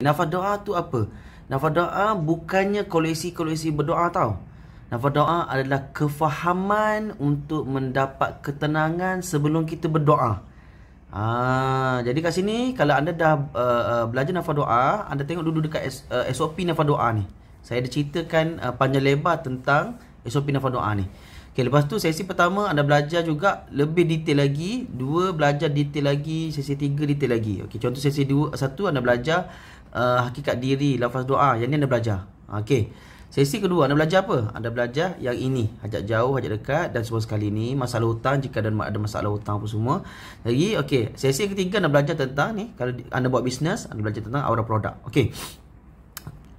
Nafas doa tu apa? Nafas doa bukannya koleksi-koleksi berdoa tau. Nafas doa adalah kefahaman untuk mendapat ketenangan sebelum kita berdoa. Ha, jadi kat sini kalau anda dah uh, belajar nafas doa, anda tengok dulu dekat SOP eh, nafas doa ni. Saya ada ceritakan uh, panjang lebar tentang SOP nafas doa ni. Okay, lepas tu sesi pertama anda belajar juga lebih detail lagi. Dua, belajar detail lagi. Sesi tiga, detail lagi. Okay, contoh sesi dua, satu anda belajar uh, hakikat diri, lafaz doa. Yang ni anda belajar. Okay. Sesi kedua, anda belajar apa? Anda belajar yang ini. Hajat jauh, hajat dekat dan semua sekali ini. Masalah hutang, jika ada, ada masalah hutang apa semua. Lagi, okay. Sesi ketiga, anda belajar tentang ni. Kalau anda buat bisnes, anda belajar tentang aura produk. Okay.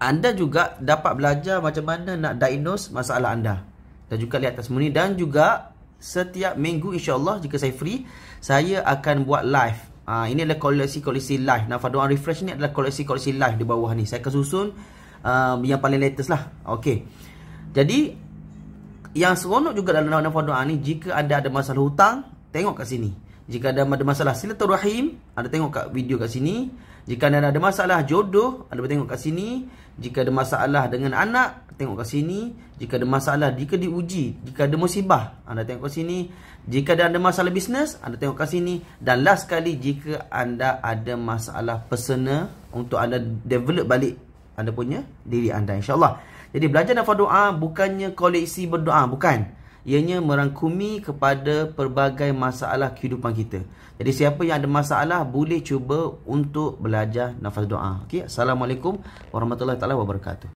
Anda juga dapat belajar macam mana nak diagnose masalah anda dan juga lihat atas muni dan juga setiap minggu insyaallah jika saya free saya akan buat live ha, ini adalah koleksi-koleksi live nah Fadwa refresh ni adalah koleksi-koleksi live di bawah ni saya akan susun um, yang paling latest lah okey jadi yang seronok juga dalam Nafa Doa ni jika ada ada masalah hutang tengok kat sini jika ada ada masalah silaturahim anda tengok kat video kat sini jika ada ada masalah jodoh anda boleh tengok kat sini jika ada masalah dengan anak tengok ke sini jika ada masalah jika diuji jika ada musibah anda tengok ke sini jika ada masalah bisnes anda tengok ke sini dan last sekali jika anda ada masalah personal untuk anda develop balik anda punya diri anda insyaallah jadi belajar nafa doa bukannya koleksi berdoa bukan ianya merangkumi kepada pelbagai masalah kehidupan kita. Jadi siapa yang ada masalah boleh cuba untuk belajar nafas doa. Okey, assalamualaikum warahmatullahi taala wabarakatuh.